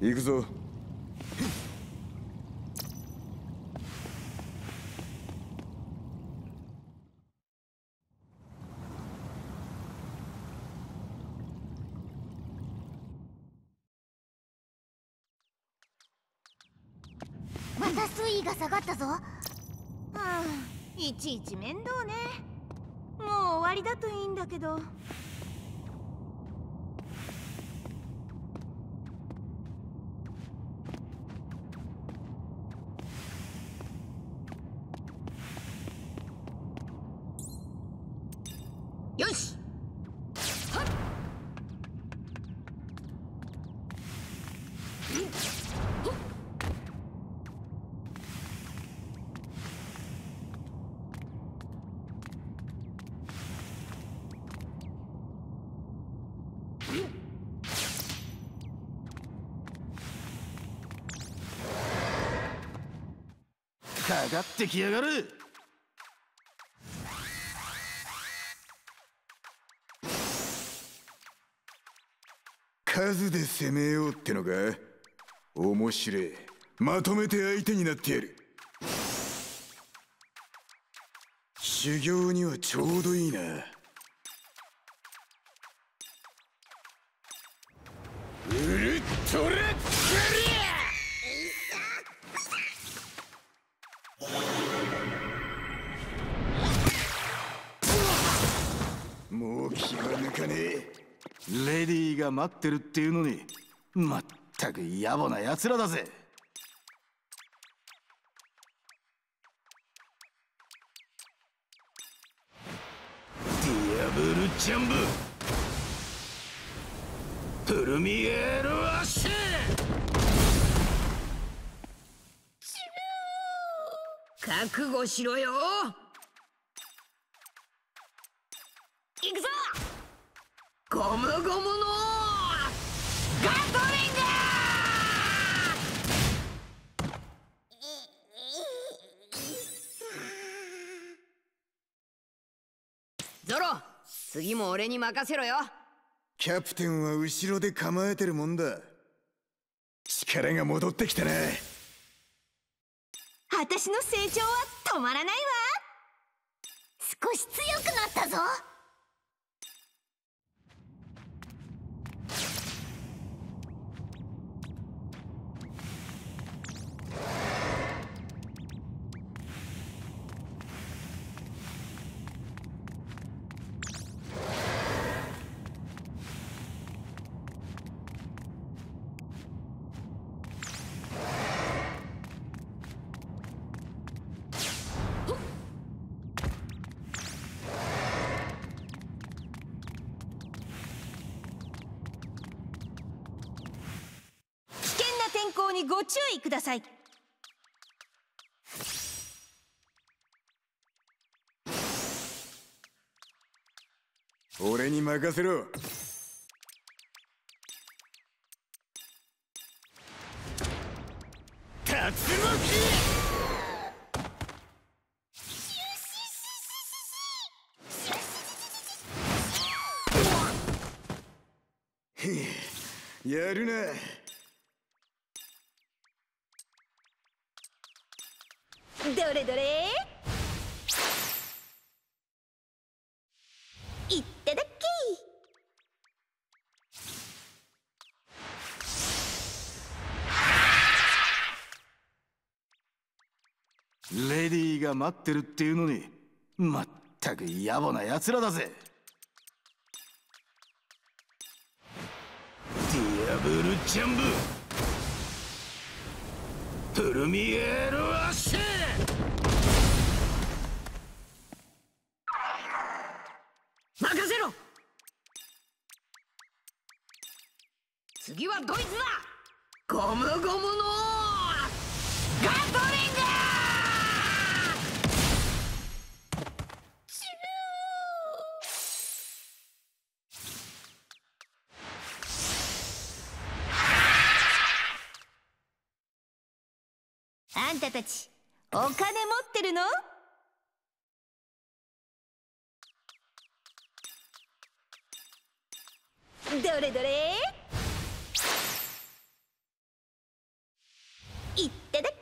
行くぞまた水位が下がったぞうんいちいち面倒ねもう終わりだといいんだけどかかってきやがる数で攻めようってのか面白いまとめて相手になってやる修行にはちょうどいいな。それクリアもう気は抜かねえレディーが待ってるっていうのにまったく野暮な奴らだぜディアブルジャンブプルミエロ覚悟しろよ行くぞゴムゴムのガトリングゾロ次も俺に任せろよキャプテンは後ろで構えてるもんだ力が戻ってきたな私の成長は止まらないわ少し強くなったぞにご注意ください俺に任せろレディーが待ってるっていうのにまったく野暮な奴らだぜディアブルジャンブプルミエールアッシュ任せろ次はドイツだゴムゴムのガトリ方たちお金持ってるのどれどれいただき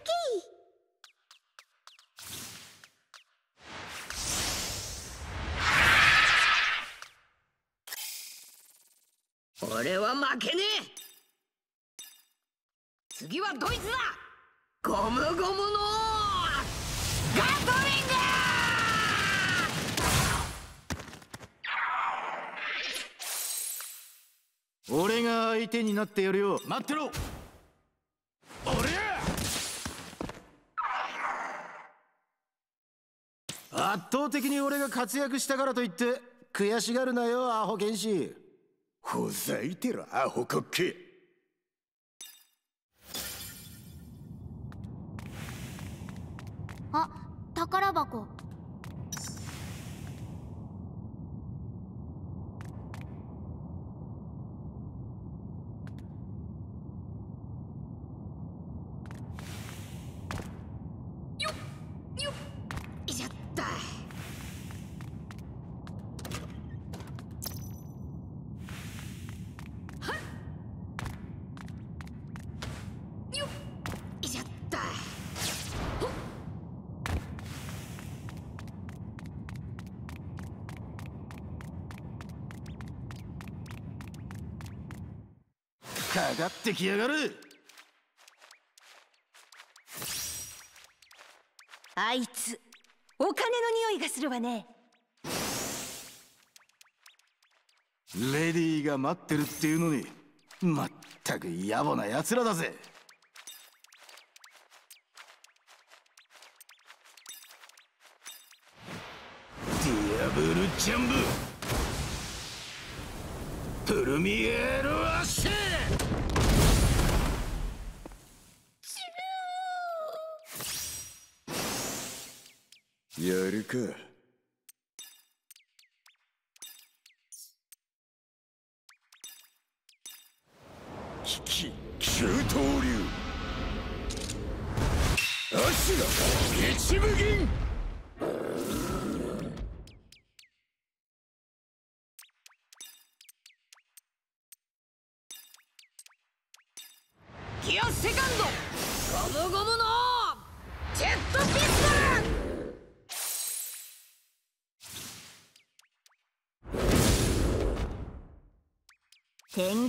は負けねえ次はドイツだゴムゴムのガトリング俺が相手になってやるよ待ってろ俺圧倒的に俺が活躍したからといって悔しがるなよアホ剣士ほざいてろアホッケ宝箱かかってきやがるあいつお金の匂いがするわねレディーが待ってるっていうのにまったく野暮なやつらだぜディアブルジャンブプルミエールアッシェく。危機急騰流ュラ一無銀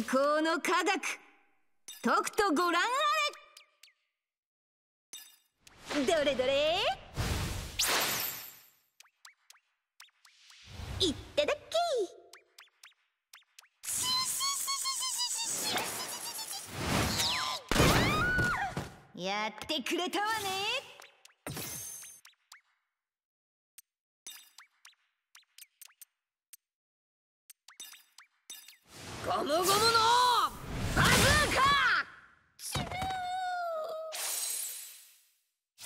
高の科学とくとご覧あれどれどれいただやってくれたわねゴムゴムのバズーカ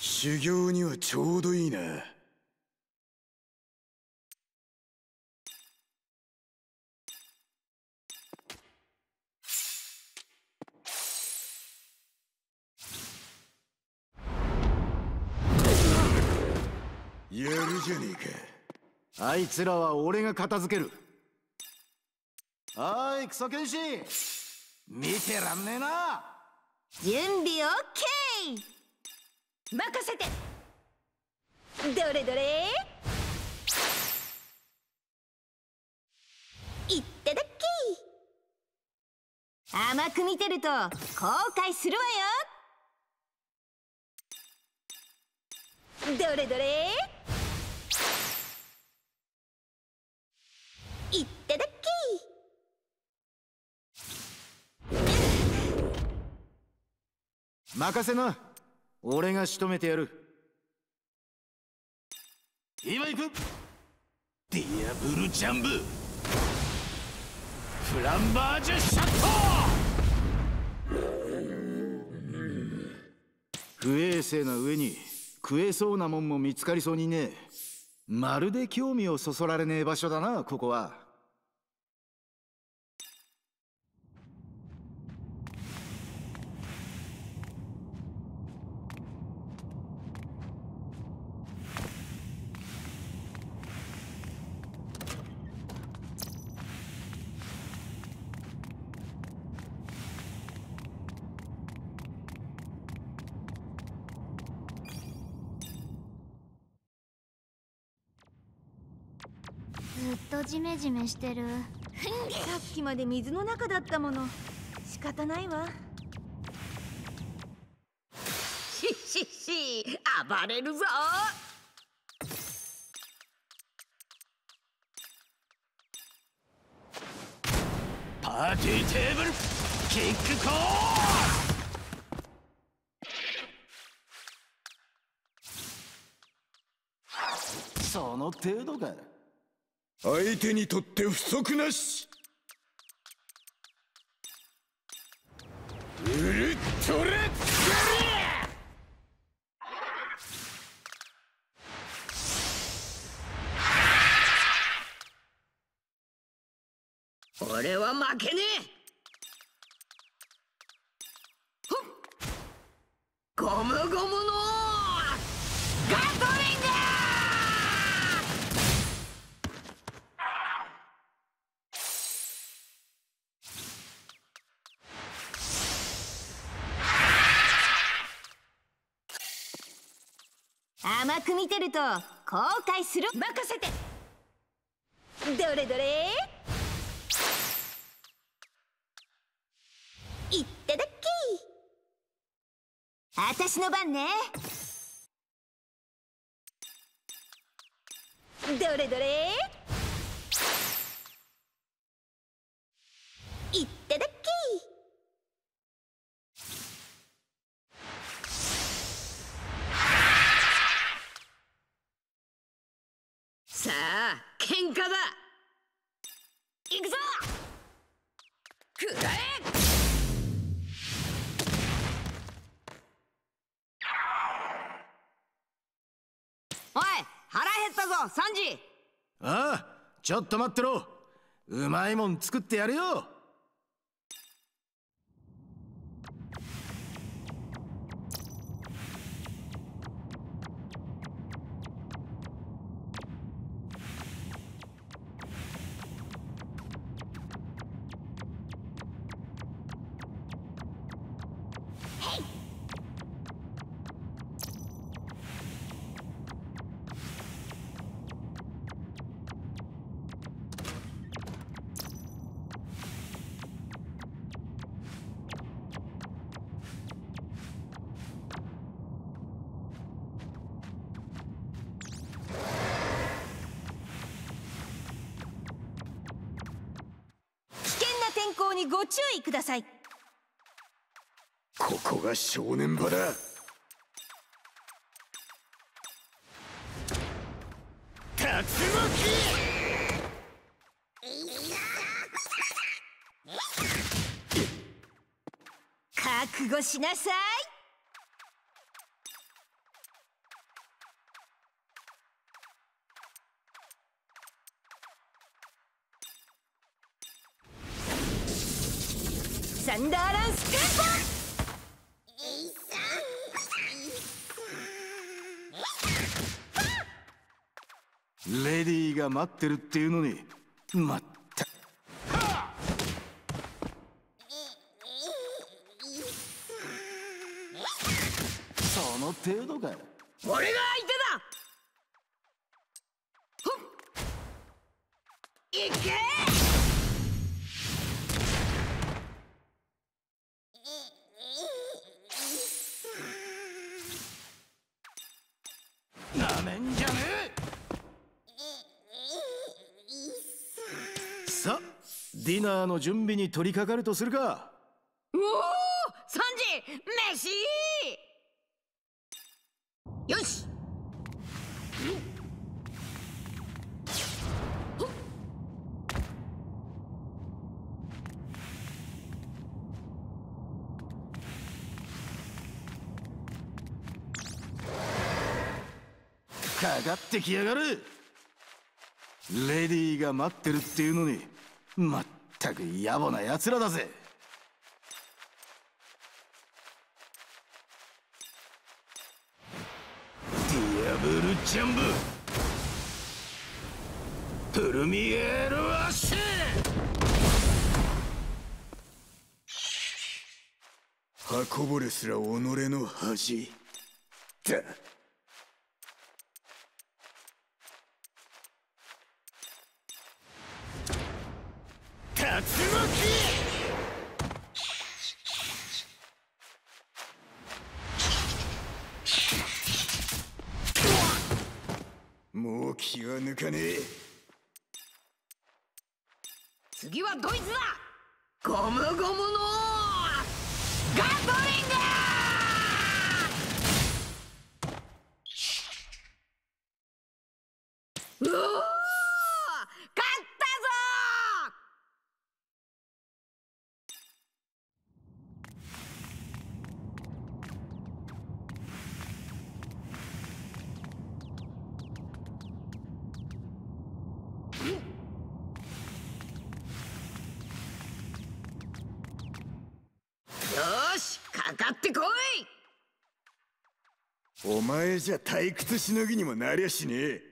修行にはちょうどいいな。やるじゃねえかあいつらは俺が片付けるい剣士見てらんねえな準備任せてどれどれいっただっき甘く見てると後悔するわよどれどれいただっき任せな俺が仕留めてやる今行くディアブルジャンブフランバージュシャット不衛生な上に食えそうなもんも見つかりそうにねまるで興味をそそられねえ場所だなここはジメしてるさっきまで水の中だったもの仕方ないわッししし暴れるぞパーティーテーブルキックコースその程度か相手にとって不足なしウルトラ俺は負けねえゴムゴムのガトリ甘く見てると後悔する任せてどれどれいっただったしの番ねどれどれちょっと待ってろうまいもん作ってやるよ動にご注意くださいここが正念場だしなさいンダーランスクーポレディーが待ってるっていうのにまナーの準備に取り掛かるとするかおおサンジ飯よしかかってきやがるレディーが待ってるっていうのにまっったく野暮な奴らだぜディアブルジャンブプルミエールアッシュ刃こぼれすら己の恥だもう気は抜かねえ次はドイツだゴムゴムのガソリンだ前じゃ退屈しのぎにもなりゃしねえ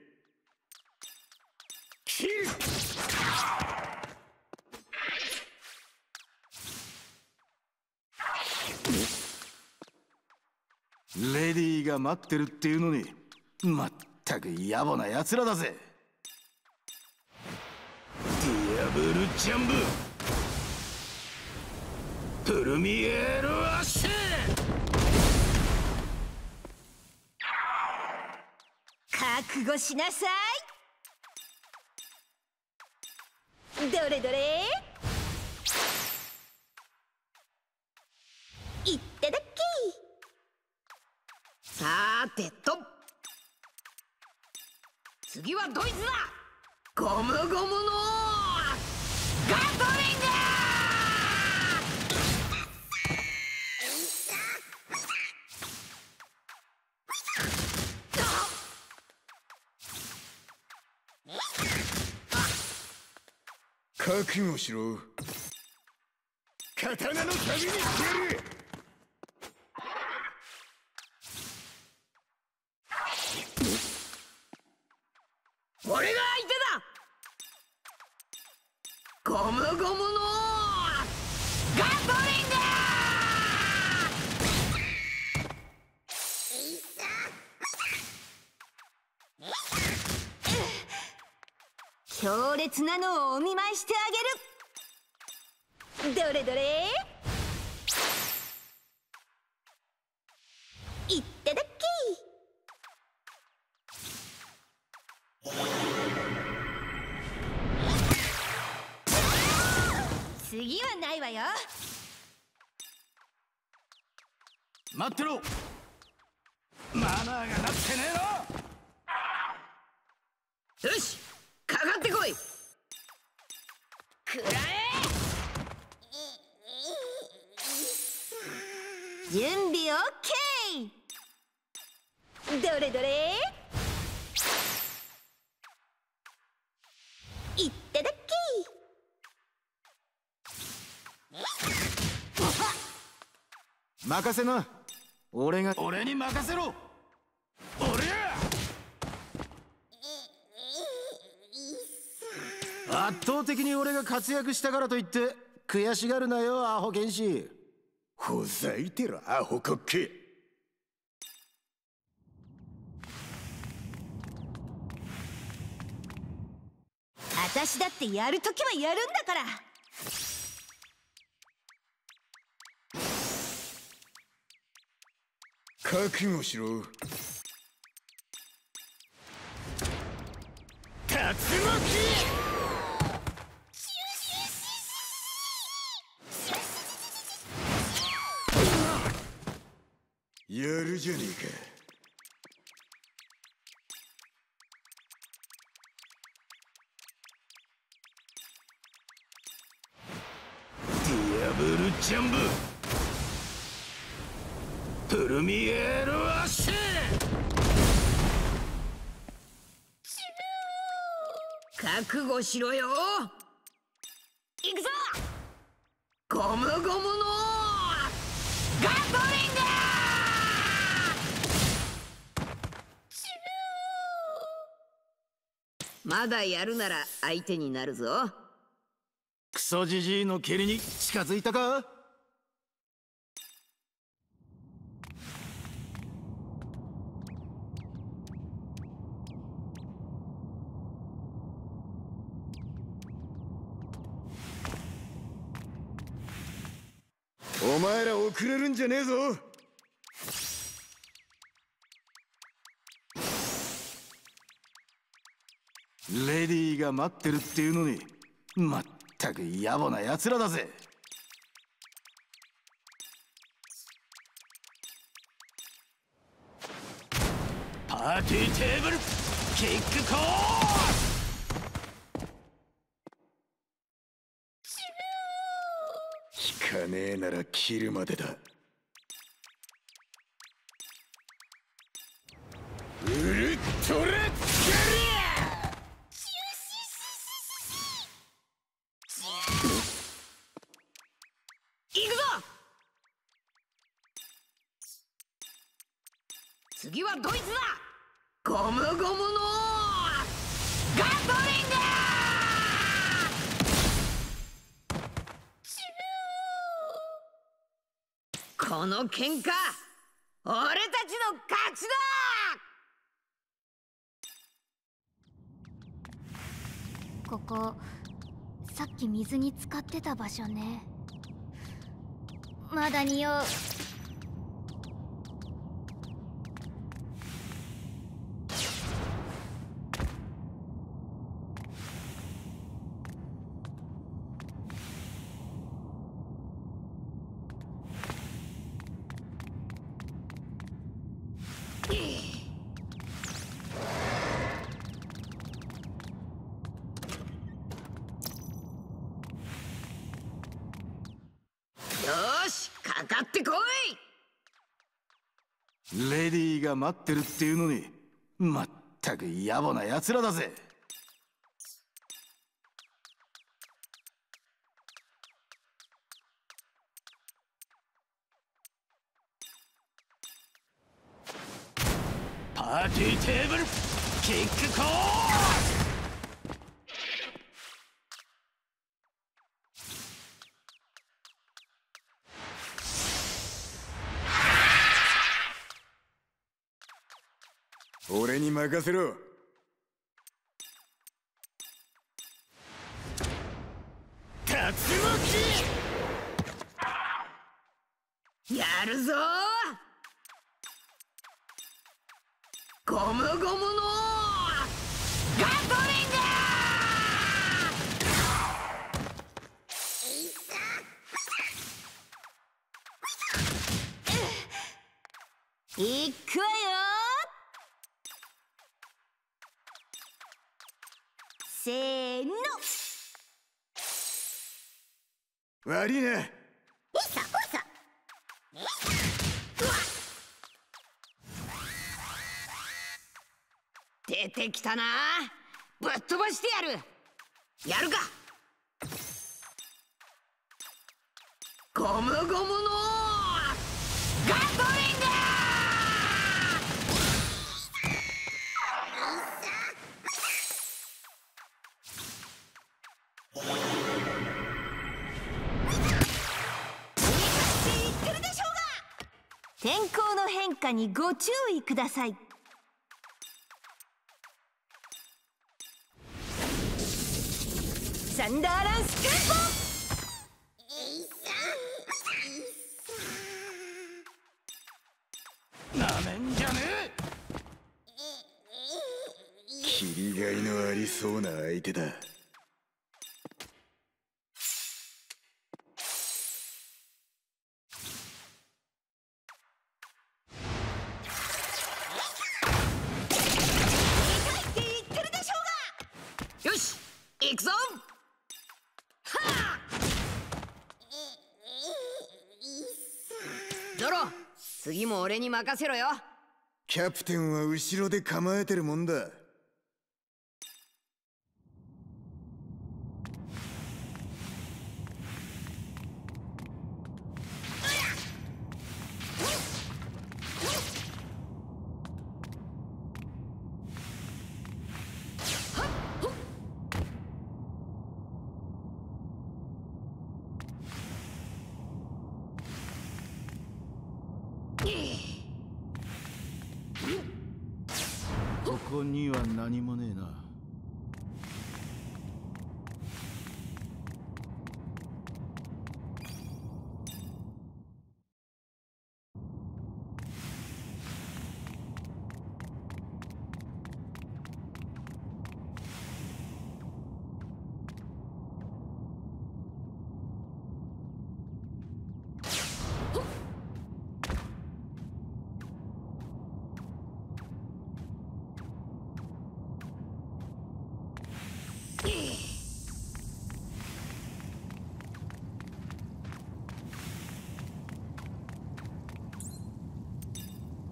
レディーが待ってるっていうのにまったく野暮な奴らだぜディアブルジャンブプルミエールアッシュ悟しなさいどれどれいっただっけさてと次はドイツだゴムゴムのガトリング覚悟しろ刀の旅にしてやるで綱のをお見舞いしてあげるどれどれいただきないわよ待ってろ任せな俺が俺に任せろ俺や圧倒的に俺が活躍したからといって悔しがるなよアホ剣士ほざいてろアホあた私だってやるときはやるんだから覚悟しろ竜巻やるじゃねえかプルミエールアッシュ覚悟しろよ行くぞゴムゴムのガンボリングまだやるなら相手になるぞクソジジイの蹴りに近づいたか前ら遅れるんじゃねえぞレディーが待ってるっていうのにまったく野暮な奴らだぜパーティーテーブルキックコーねえなら切るまでだ喧嘩俺たちの勝ちだここさっき水に浸かってた場所ねまだ匂うが待ってるっていうのにまったく野暮な奴らだぜパーティーテーブルキックコー任せろやるぞーりねいさおさ出てきたなぶっ飛ばしてやるやるかゴムゴム天候の変化にご注意くださいサンダーランスポりがいのありそうな相手だ。任せろよキャプテンは後ろで構えてるもんだ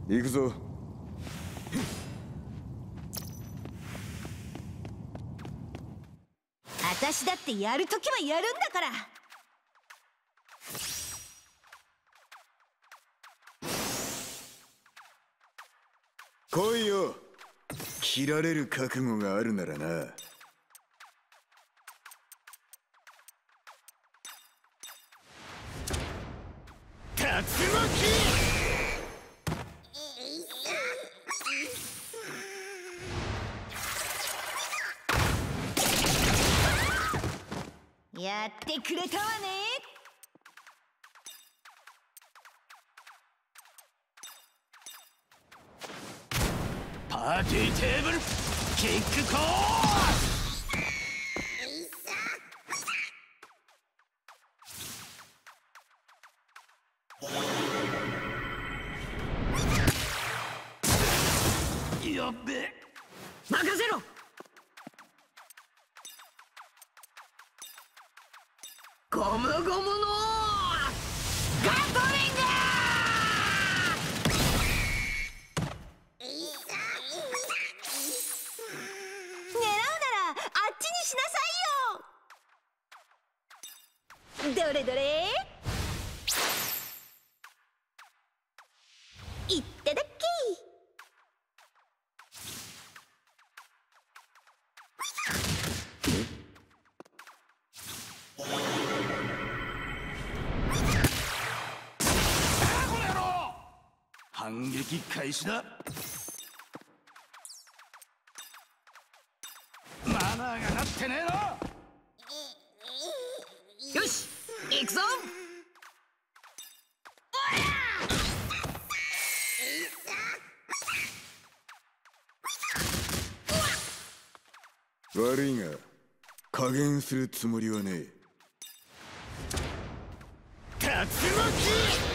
行くぞ私だってやるときはやるんだから来いよ切られる覚悟があるならなべ任せろゴムゴム開始だマナーがなってねえのよし行くぞ悪いが加減するつもりはねえ竜巻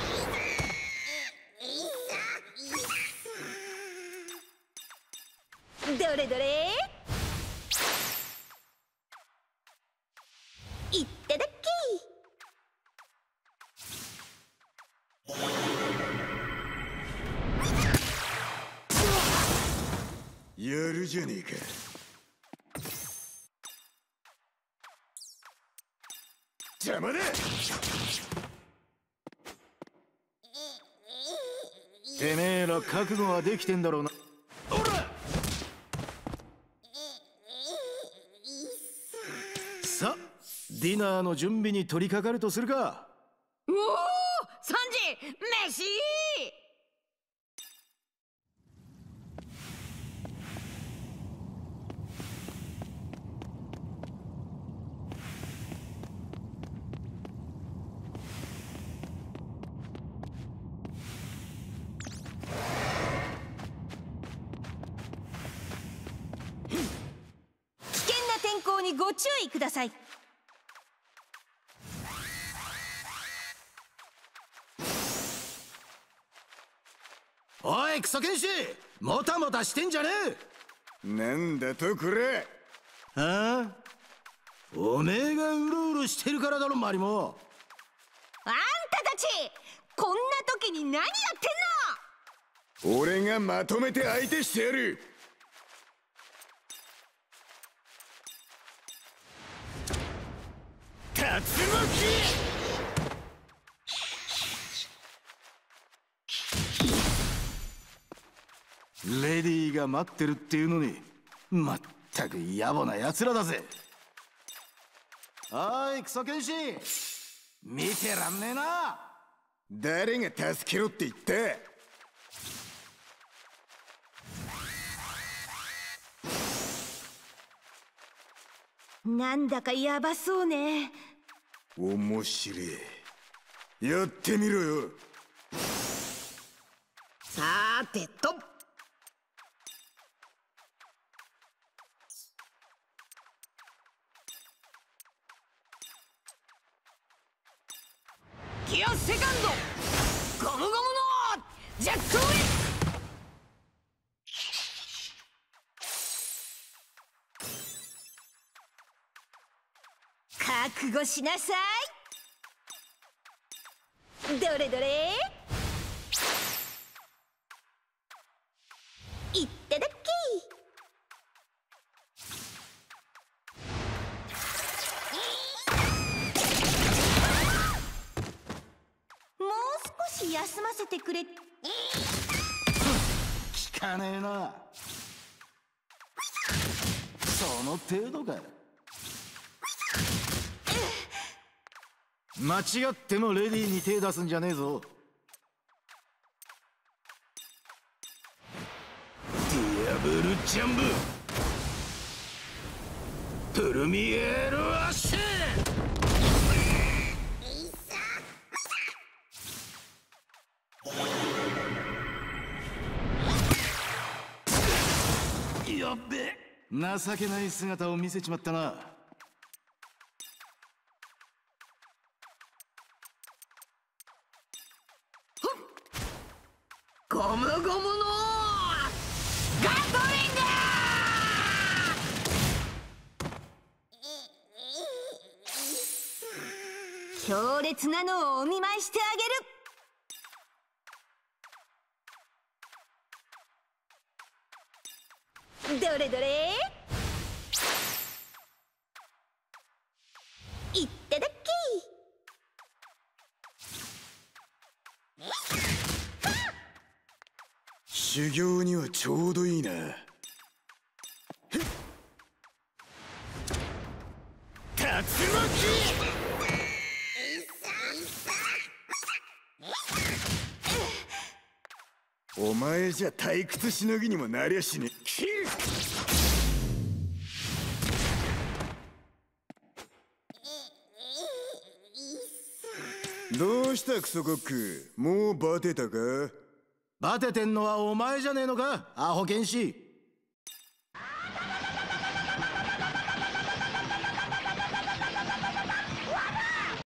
できてんだろうなさあディナーの準備に取り掛かるとするかご注意くださいおいクソ剣士もたもたしてんじゃねえなんだとくれはあおめえがうろうろしてるからだろマリモあんたたちこんな時に何やってんの俺がまとめて相手してやるレディーが待ってるっていうのにまったく野暮な奴らだぜおいクソ剣士見てらんねえな誰が助けろって言ってなんだかヤバそうね面白いやってみろよさてとギアセカンドゴムゴムのジェットウィン覚悟しなさいどれどれいただもう少し休ませてくれ聞かねえなその程度か間違ってもレディーに手出すんじゃねえぞディアブルジャンブプルミエールアッシュ情けない姿を見せちまったな強烈なのをお見舞いしてあげるどれどれいただっ修行にはちょうどいいな。前じゃ退屈しのぎにもなりゃしねキどうしたクソコックもうバテたかバテてんのはお前じゃねえのかアホ剣士